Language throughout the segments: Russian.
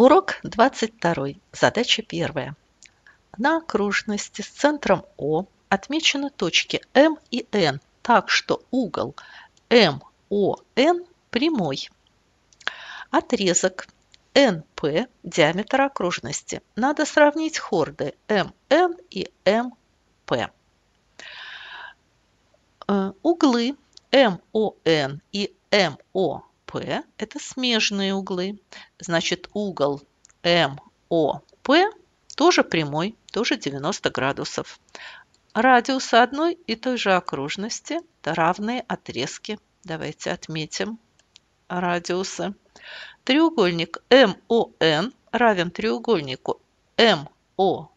Урок 22. Задача 1. На окружности с центром О отмечены точки М и Н, так что угол МОН прямой. Отрезок НП диаметр окружности. Надо сравнить хорды МН и МП. Э, углы МОН и МОН P – это смежные углы. Значит, угол МОП тоже прямой, тоже 90 градусов. Радиуса одной и той же окружности равные отрезки. Давайте отметим радиусы. Треугольник МОН равен треугольнику МОП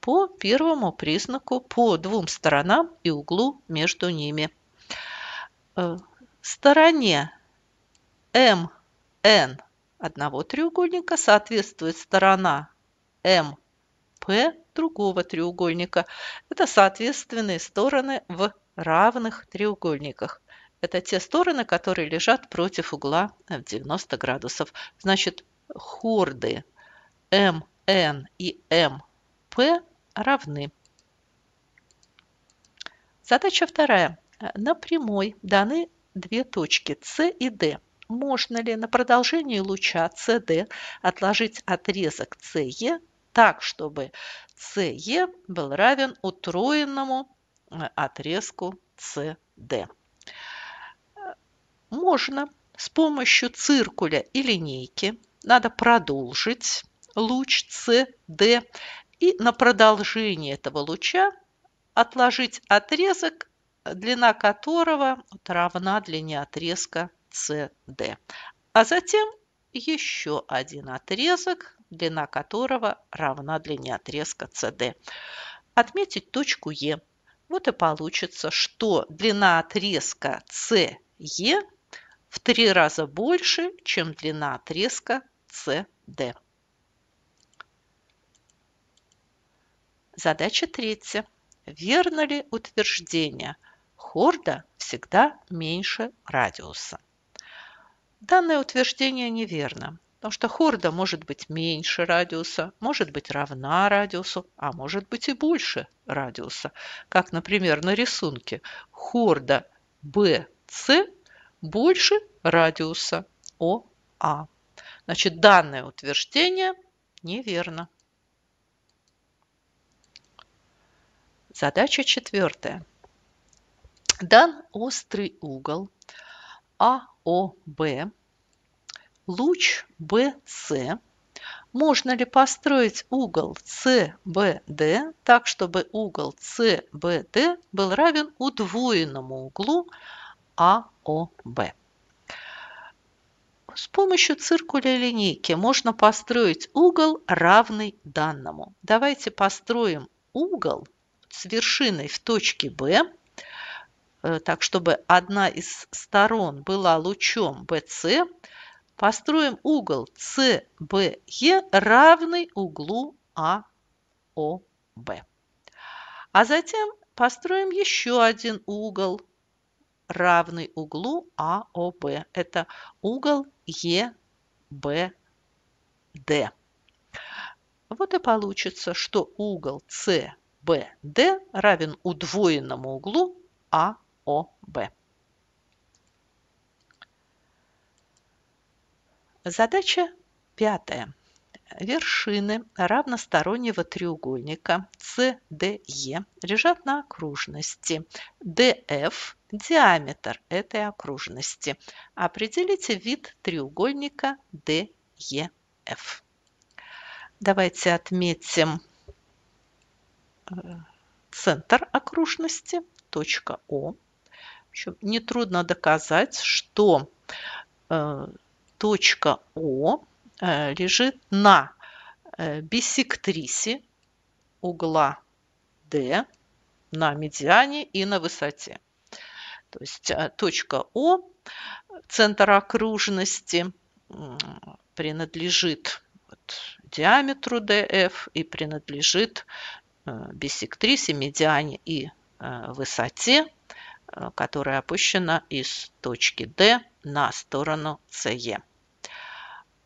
по первому признаку по двум сторонам и углу между ними. Э, в стороне МН одного треугольника соответствует сторона МП другого треугольника. Это соответственные стороны в равных треугольниках. Это те стороны, которые лежат против угла в 90 градусов. Значит, хорды МН и МП равны. Задача вторая. На прямой даны две точки С и D можно ли на продолжении луча CD отложить отрезок CE так, чтобы CE был равен утроенному э, отрезку CD. Можно с помощью циркуля и линейки надо продолжить луч CD и на продолжение этого луча отложить отрезок, длина которого равна длине отрезка CD. А затем еще один отрезок, длина которого равна длине отрезка CD. Отметить точку Е. Вот и получится, что длина отрезка CE в три раза больше, чем длина отрезка CD. Задача третья. Верно ли утверждение? Хорда всегда меньше радиуса. Данное утверждение неверно, потому что хорда может быть меньше радиуса, может быть равна радиусу, а может быть и больше радиуса. Как, например, на рисунке хорда BC больше радиуса ОА. Значит, данное утверждение неверно. Задача четвертая. Дан острый угол – АОБ, луч БС, можно ли построить угол СБД так, чтобы угол СБД был равен удвоенному углу АОБ? С помощью циркуля линейки можно построить угол, равный данному. Давайте построим угол с вершиной в точке B Э, так чтобы одна из сторон была лучом BC, построим угол CBE равный углу AOB. А, а затем построим еще один угол, равный углу AOB. А Это угол EBD. Вот и получится, что угол CBD равен удвоенному углу AOB. А ОБ. Задача пятая. Вершины равностороннего треугольника CDE лежат на окружности. DF – диаметр этой окружности. Определите вид треугольника DEF. Давайте отметим э, центр окружности, точка О – в общем, нетрудно доказать, что э, точка О э, лежит на э, бисектрисе угла D на медиане и на высоте. То есть точка О, центр окружности, принадлежит вот, диаметру DF и принадлежит бисектрисе, медиане и высоте. Э, которая опущена из точки D на сторону CE.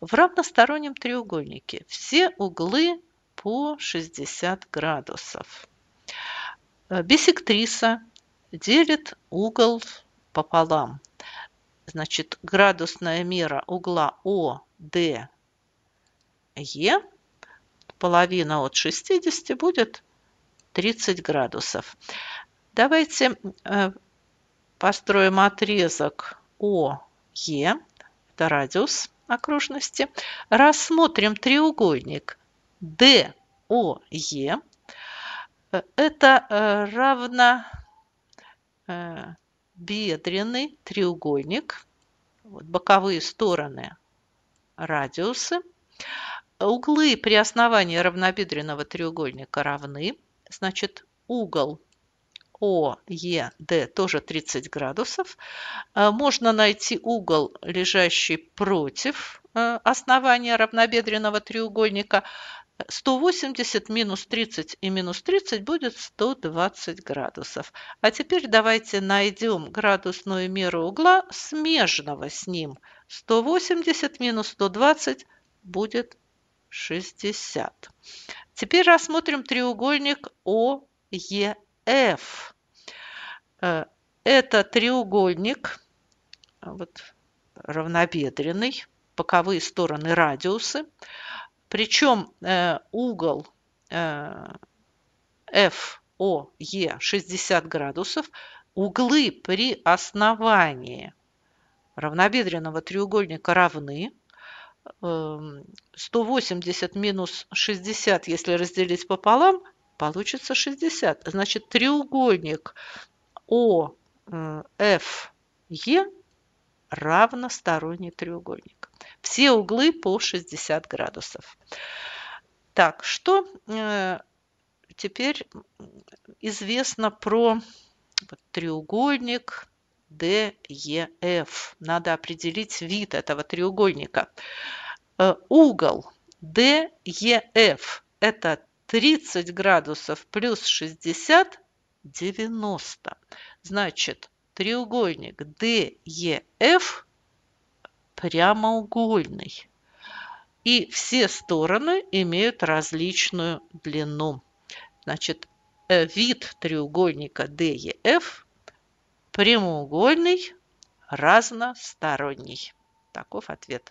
В равностороннем треугольнике все углы по 60 градусов. Э, бисектриса делит угол пополам. Значит, градусная мера угла ODE половина от 60 будет 30 градусов. Давайте э, Построим отрезок ОЕ, это радиус окружности. Рассмотрим треугольник ДОЕ. Э, это э, равнобедренный э, треугольник. Вот боковые стороны радиусы. Углы при основании равнобедренного треугольника равны. Значит, угол ОЕД тоже 30 градусов. Э, можно найти угол, лежащий против э, основания равнобедренного треугольника. 180 минус 30 и минус 30 будет 120 градусов. А теперь давайте найдем градусную меру угла, смежного с ним. 180 минус 120 будет 60. Теперь рассмотрим треугольник ОЕД. F. Э, это треугольник а, вот, равнобедренный, боковые стороны радиусы. Причем э, угол э, FOE 60 градусов. Углы при основании равнобедренного треугольника равны. 180 эм, минус 60, если разделить пополам, получится 60. Значит, треугольник ОФЕ э, равносторонний треугольник. Все углы по 60 градусов. Так, что э, теперь известно про треугольник DEF. Надо определить вид этого треугольника. Э, угол DEF – это 30 градусов плюс 60 – 90. Значит, треугольник DEF прямоугольный. И все стороны имеют различную длину. Значит, э, вид треугольника DEF прямоугольный, разносторонний. Таков ответ.